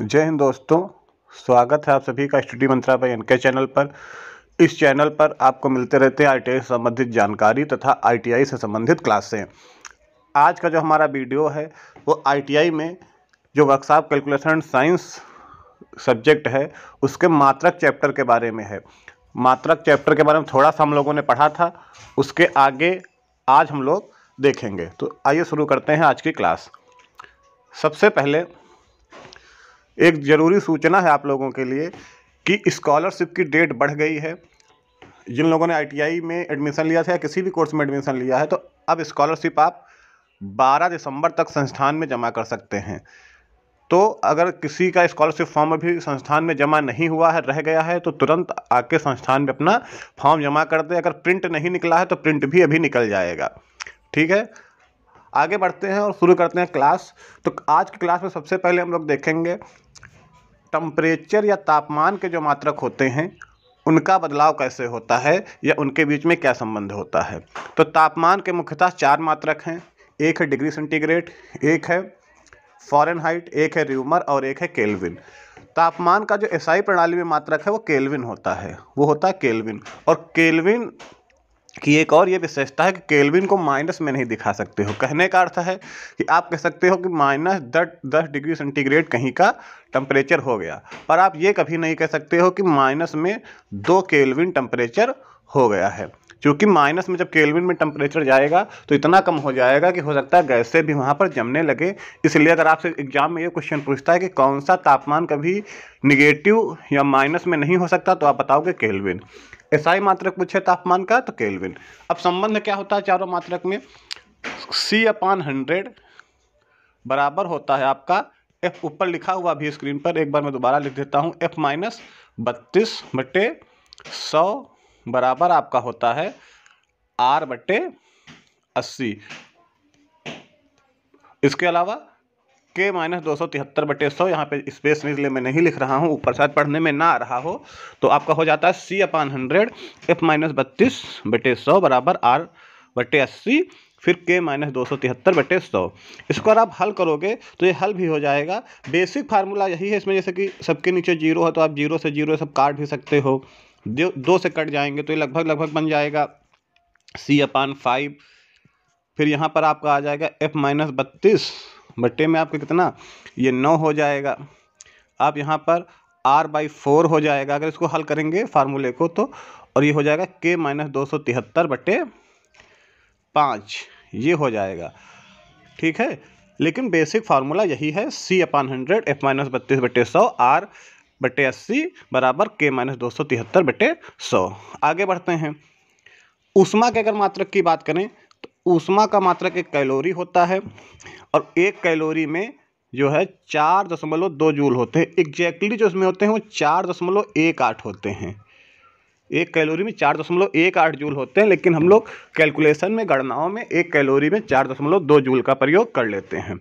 जय हिंद दोस्तों स्वागत है आप सभी का स्टडी मंत्रा भाई एनके चैनल पर इस चैनल पर आपको मिलते रहते हैं आईटीआई से संबंधित जानकारी तथा आईटीआई से संबंधित क्लासें आज का जो हमारा वीडियो है वो आईटीआई में जो वर्कशॉप कैलकुलेशन साइंस सब्जेक्ट है उसके मात्रक चैप्टर के बारे में है मात्रक चैप्टर के बारे में थोड़ा सा हम लोगों ने पढ़ा था उसके आगे आज हम लोग देखेंगे तो आइए शुरू करते हैं आज की क्लास सबसे पहले एक ज़रूरी सूचना है आप लोगों के लिए कि इस्कॉलरशिप की डेट बढ़ गई है जिन लोगों ने आई में एडमिशन लिया था या किसी भी कोर्स में एडमिशन लिया है तो अब स्कॉलरशिप आप 12 दिसंबर तक संस्थान में जमा कर सकते हैं तो अगर किसी का स्कॉलरशिप फॉर्म अभी संस्थान में जमा नहीं हुआ है रह गया है तो तुरंत आके संस्थान में अपना फॉर्म जमा कर दे अगर प्रिंट नहीं निकला है तो प्रिंट भी अभी निकल जाएगा ठीक है आगे बढ़ते हैं और शुरू करते हैं क्लास तो आज की क्लास में सबसे पहले हम लोग देखेंगे टम्परेचर या तापमान के जो मात्रक होते हैं उनका बदलाव कैसे होता है या उनके बीच में क्या संबंध होता है तो तापमान के मुख्यतः चार मात्रक हैं एक है डिग्री सेंटीग्रेड एक है फॉरन हाइट एक है र्यूमर और एक है केल्विन तापमान का जो एसआई प्रणाली में मात्रक है वो केल्विन होता है वो होता है केल्विन और केल्विन कि एक और ये विशेषता है कि केल्विन को माइनस में नहीं दिखा सकते हो कहने का अर्थ है कि आप कह सकते हो कि माइनस दस दस डिग्री सेंटीग्रेड कहीं का टेम्परेचर हो गया पर आप ये कभी नहीं कह सकते हो कि माइनस में दो केल्विन टेम्परेचर हो गया है क्योंकि माइनस में जब केल्विन में टेम्परेचर जाएगा तो इतना कम हो जाएगा कि हो सकता है गैसें भी वहाँ पर जमने लगे इसलिए अगर आपसे एग्जाम में ये क्वेश्चन पूछता है कि कौन सा तापमान कभी निगेटिव या माइनस में नहीं हो सकता तो आप बताओगे केल्विन ही मात्रक पूछे तापमान का तो केल्विन अब संबंध क्या होता है चारों मात्रक में सी अपान हंड्रेड बराबर होता है आपका एफ ऊपर लिखा हुआ भी स्क्रीन पर एक बार मैं दोबारा लिख देता हूँ एफ माइनस बत्तीस बटे सौ बराबर आपका होता है आर बट्टे अस्सी इसके अलावा के माइनस दो सौ तिहत्तर बटे सौ यहाँ पर स्पेस में इसलिए मैं नहीं लिख रहा हूँ ऊपर शायद पढ़ने में ना आ रहा हो तो आपका हो जाता है C upon hundred F minus बत्तीस बटे सौ बराबर आर बटे अस्सी फिर के माइनस दो सौ तिहत्तर बटे सौ इसको अगर आप हल करोगे तो ये हल भी हो जाएगा बेसिक फार्मूला यही है इसमें जैसे कि सबके नीचे जीरो है तो आप जीरो से जीरो सब काट भी सकते हो दो दो से कट जाएंगे तो ये लगभग लगभग बन जाएगा सी अपान फाइव फिर यहाँ पर आपका आ जाएगा एफ माइनस बत्तीस बट्टे में आपका कितना ये नौ हो जाएगा आप यहाँ पर आर बाई फोर हो जाएगा अगर इसको हल करेंगे फार्मूले को तो और ये हो जाएगा के माइनस दो सौ तिहत्तर बट्टे पाँच ये हो जाएगा ठीक है लेकिन बेसिक फार्मूला यही है C upon hundred F minus बत्तीस बट्टे सौ आर बटे अस्सी बराबर के माइनस दो सौ तिहत्तर बटे सौ आगे बढ़ते हैं उष्मा के अगर मात्रक की बात करें तो उष्मा का मात्रक एक कैलोरी होता है और एक कैलोरी में जो है चार दशमलव दो जूल होते हैं एग्जैक्टली जो इसमें होते हैं वो चार दशमलव एक आठ होते हैं एक कैलोरी में चार दशमलव एक आठ जूल होते हैं लेकिन हम लोग कैलकुलेशन में गणनाओं में एक कैलोरी में चार दशमलव दो जूल का प्रयोग कर लेते हैं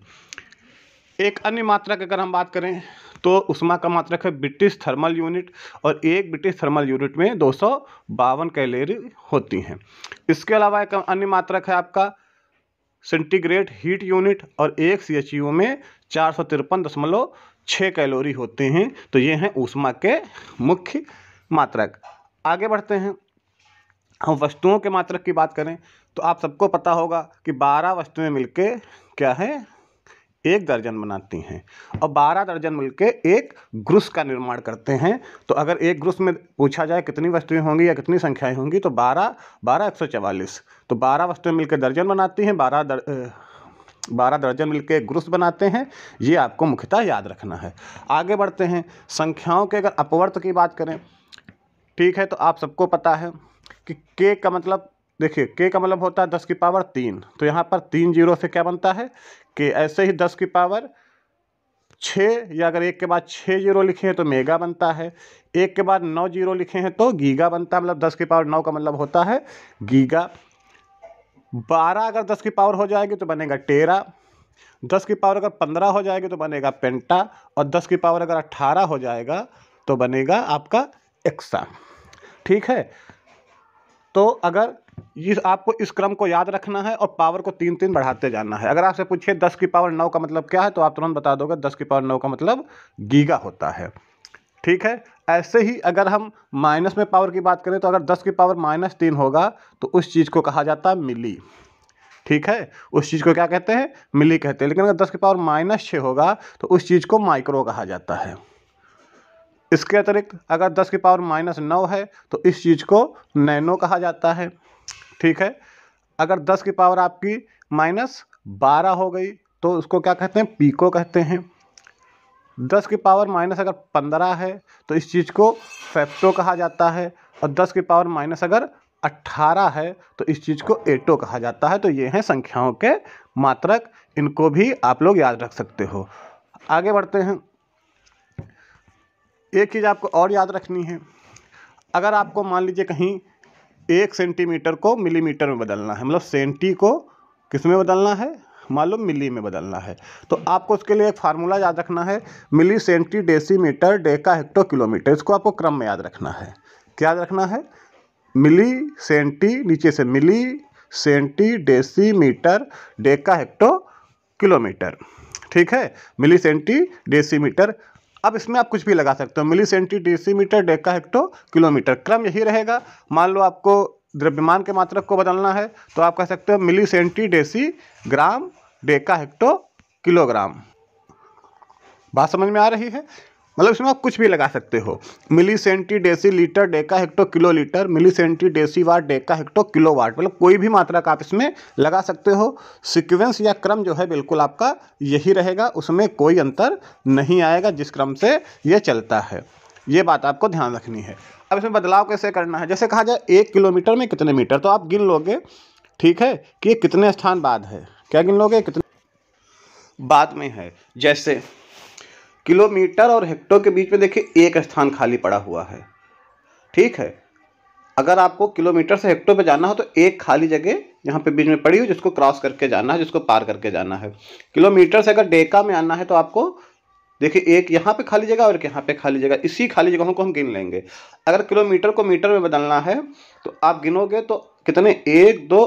एक अन्य मात्रा की अगर हम बात करें तो उष्मा का मात्रक है ब्रिटिश थर्मल यूनिट और एक ब्रिटिश थर्मल यूनिट में दो सौ बावन कैलोरी होती हैं इसके अलावा एक अन्य मात्रक है आपका सेंटीग्रेड हीट यूनिट और एक सी एच यू में चार सौ तिरपन दशमलव छः कैलोरी होते हैं तो ये हैं ऊष्मा के मुख्य मात्रक आगे बढ़ते हैं हम वस्तुओं के मात्रक की बात करें तो आप सबको पता होगा कि बारह वस्तुएं मिलके क्या है एक दर्जन बनाती हैं और बारह दर्जन मिलकर एक ग्रुस का निर्माण करते हैं तो अगर एक ग्रुस में पूछा जाए कितनी वस्तुएं होंगी या कितनी संख्याएं होंगी तो बारह बारह एक सौ चवालीस तो बारह वस्तुएं मिलकर दर्जन बनाती हैं बारह दर बारह दर्जन मिलकर एक ग्रुस बनाते हैं ये आपको मुख्यतः याद रखना है आगे बढ़ते हैं संख्याओं के अगर अपवर्त की बात करें ठीक है तो आप सबको पता है कि के का मतलब देखिए के का मतलब होता है दस की पावर तीन तो यहाँ पर तीन जीरो से क्या बनता है के ऐसे ही दस की पावर छः या अगर एक के बाद छः जीरो लिखे हैं तो मेगा बनता है एक के बाद नौ जीरो लिखे हैं तो गीगा बनता है मतलब दस की पावर नौ का मतलब होता है गीगा बारह अगर दस की पावर हो जाएगी तो बनेगा टेरा दस की पावर अगर पंद्रह हो जाएगी तो बनेगा पेंटा और दस की पावर अगर अट्ठारह हो जाएगा तो बनेगा आपका एक्सा ठीक है तो अगर इस आपको इस क्रम को याद रखना है और पावर को तीन तीन बढ़ाते जाना है अगर आपसे पूछे दस की पावर नौ का मतलब क्या है तो आप तुरंत बता दोगे दस की पावर नौ का मतलब गीगा होता है ठीक है ऐसे ही अगर हम माइनस में पावर की बात करें तो अगर दस की पावर माइनस तीन होगा तो उस चीज़ को कहा जाता है मिली ठीक है उस चीज़ को क्या कहते हैं मिली कहते हैं लेकिन अगर दस की पावर माइनस छः होगा तो उस चीज़ को माइक्रो कहा जाता है इसके अतिरिक्त अगर दस की पावर माइनस नौ है तो इस चीज़ को नैनो कहा जाता है ठीक है अगर दस की पावर आपकी माइनस बारह हो गई तो उसको क्या कहते हैं पीको कहते हैं दस की पावर माइनस अगर पंद्रह है तो इस चीज़ को फेप्टो कहा जाता है और दस की पावर माइनस अगर अट्ठारह है तो इस चीज़ को एटो कहा जाता है तो ये हैं संख्याओं के मात्रक इनको भी आप लोग याद रख सकते हो आगे बढ़ते हैं एक चीज़ आपको और याद रखनी है अगर आपको मान लीजिए कहीं एक सेंटीमीटर को मिलीमीटर में बदलना है मतलब सेंटी को किस में बदलना है मालूम मिली में बदलना है तो आपको उसके लिए एक फार्मूला याद रखना है milli centi decimetre deca hecto kilometre इसको आपको क्रम में याद रखना है क्या याद रखना है मिली सेंटी नीचे से milli centi decimetre deca hecto kilometre ठीक है मिली सेंटी डेसीमीटर अब इसमें आप कुछ भी लगा सकते हो milli centi decimetre deca hecto kilometre क्रम यही रहेगा मान लो आपको द्रव्यमान के मात्रक को बदलना है तो आप कह सकते हो milli centi deci gram deca hecto kilogram बात समझ में आ रही है मतलब इसमें आप कुछ भी लगा सकते हो milli centi deci litre deca hecto kilo litre milli centi deci watt deca hecto kilo watt मतलब कोई भी मात्रा का आप इसमें लगा सकते हो सिक्वेंस या क्रम जो है बिल्कुल आपका यही रहेगा उसमें कोई अंतर नहीं आएगा जिस क्रम से ये चलता है ये बात आपको ध्यान रखनी है अब इसमें बदलाव कैसे करना है जैसे कहा जाए एक किलोमीटर में कितने मीटर तो आप गिन लोगे ठीक है कि कितने स्थान बाद है क्या गिन लोगे कितने बाद में है जैसे किलोमीटर और हेक्टो के बीच में देखिए एक स्थान खाली पड़ा हुआ है ठीक है अगर आपको किलोमीटर से हेक्टो पे जाना हो तो एक खाली जगह यहाँ पे बीच में पड़ी हुई जिसको क्रॉस करके जाना है जिसको पार करके जाना है किलोमीटर से अगर डेका में आना है तो आपको देखिए एक यहाँ पे खाली जगह और एक यहाँ पे खाली जगह इसी खाली जगहों को हम गिन लेंगे अगर किलोमीटर को मीटर में बदलना है तो आप गिनोगे तो कितने एक दो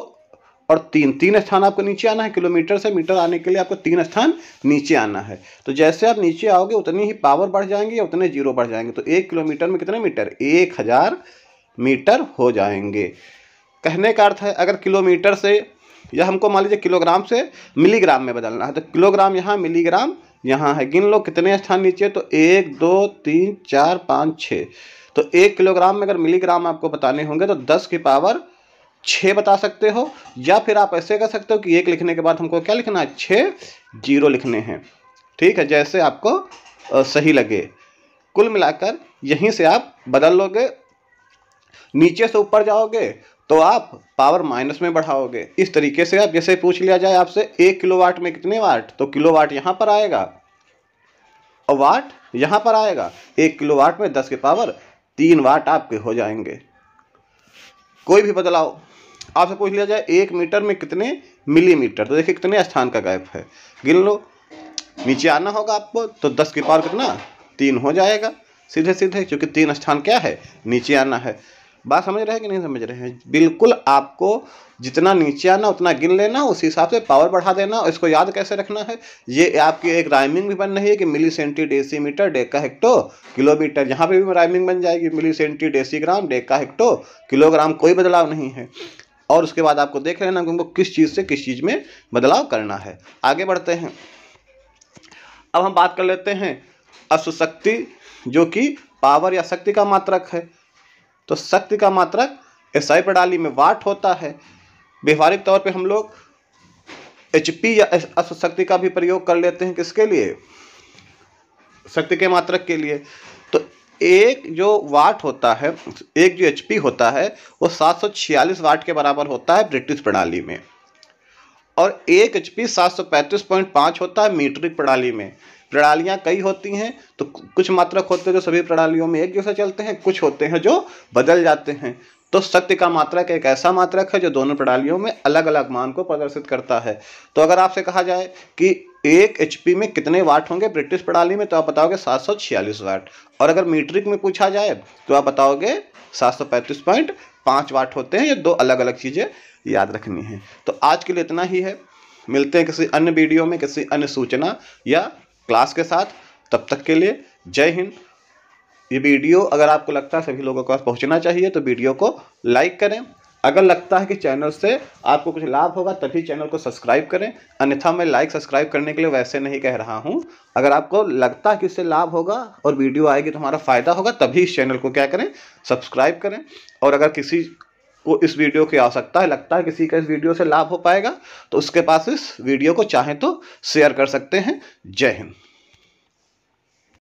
और तीन तीन स्थान आपको नीचे आना है किलोमीटर से मीटर आने के लिए आपको तीन स्थान नीचे आना है तो जैसे आप नीचे आओगे उतनी ही पावर बढ़ जाएंगे या उतने जीरो बढ़ जाएंगे तो एक किलोमीटर में कितने मीटर एक हज़ार मीटर हो जाएंगे कहने का अर्थ है अगर किलोमीटर से या हमको मान लीजिए किलोग्राम से मिलीग्राम में बदलना है तो किलोग्राम यहाँ मिलीग्राम यहाँ है गिन लो कितने स्थान नीचे तो एक दो तीन चार पाँच छः तो एक किलोग्राम में अगर मिलीग्राम आपको बताने होंगे तो दस की पावर छः बता सकते हो या फिर आप ऐसे कर सकते हो कि एक लिखने के बाद हमको क्या लिखना है छः जीरो लिखने हैं ठीक है जैसे आपको सही लगे कुल मिलाकर यहीं से आप बदल लोगे नीचे से ऊपर जाओगे तो आप पावर माइनस में बढ़ाओगे इस तरीके से आप जैसे पूछ लिया जाए आपसे एक किलो वाट में कितने वाट तो किलो वाट यहाँ पर आएगा और वाट यहाँ पर आएगा एक किलो वाट में दस के पावर तीन वाट आपके हो जाएंगे कोई भी बदलाव आपसे पूछ लिया जाए एक मीटर में कितने मिलीमीटर तो देखिए कितने स्थान का गैप है गिन लो नीचे आना होगा आपको तो दस के पार कितना तीन हो जाएगा सीधे सीधे क्योंकि तीन स्थान क्या है नीचे आना है बात समझ रहे हैं कि नहीं समझ रहे हैं बिल्कुल आपको जितना नीचे आना उतना गिन लेना उस हिसाब से पावर बढ़ा देना और इसको याद कैसे रखना है ये आपकी एक राइमिंग भी बन रही है कि milli centi deci metre deca hecto kilometre यहाँ पे भी राइमिंग बन जाएगी milli centi deci gram deca hecto kilogram कोई बदलाव नहीं है और उसके बाद आपको देख लेना कि उनको किस चीज़ से किस चीज़ में बदलाव करना है आगे बढ़ते हैं अब हम बात कर लेते हैं अशुशक्ति जो कि पावर या शक्ति का मात्रक है तो शक्ति का मात्रक एसआई प्रणाली में वाट होता है व्यवहारिक तौर पे हम लोग एच या अशक्ति का भी प्रयोग कर लेते हैं किसके लिए शक्ति के मात्रक के लिए तो एक जो वाट होता है एक जो एच होता है वो 746 वाट के बराबर होता है ब्रिटिश प्रणाली में और एक एच पी होता है मीट्रिक प्रणाली में प्रणालियाँ कई होती हैं तो कुछ मात्रक होते हैं जो सभी प्रणालियों में एक जैसे चलते हैं कुछ होते हैं जो बदल जाते हैं तो सत्य का मात्रक एक ऐसा मात्रक है जो दोनों प्रणालियों में अलग अलग मान को प्रदर्शित करता है तो अगर आपसे कहा जाए कि एक एच में कितने वाट होंगे ब्रिटिश प्रणाली में तो आप बताओगे सात सौ छियालीस वाट और अगर मीट्रिक में पूछा जाए तो आप बताओगे सात सौ पैंतीस पॉइंट पाँच वाट होते हैं ये दो अलग अलग चीज़ें याद रखनी है तो आज के लिए इतना ही है मिलते हैं किसी अन्य वीडियो में किसी अन्य सूचना या क्लास के साथ तब तक के लिए जय हिंद ये वीडियो अगर आपको लगता है सभी लोगों के पास पहुंचना चाहिए तो वीडियो को लाइक करें अगर लगता है कि चैनल से आपको कुछ लाभ होगा तभी चैनल को सब्सक्राइब करें अन्यथा मैं लाइक सब्सक्राइब करने के लिए वैसे नहीं कह रहा हूं अगर आपको लगता है कि इससे लाभ होगा और वीडियो आएगी तो हमारा फ़ायदा होगा तभी इस चैनल को क्या करें सब्सक्राइब करें और अगर किसी को इस वीडियो की आवश्यकता है लगता है किसी का इस वीडियो से लाभ हो पाएगा तो उसके पास इस वीडियो को चाहें तो शेयर कर सकते हैं जय हिंद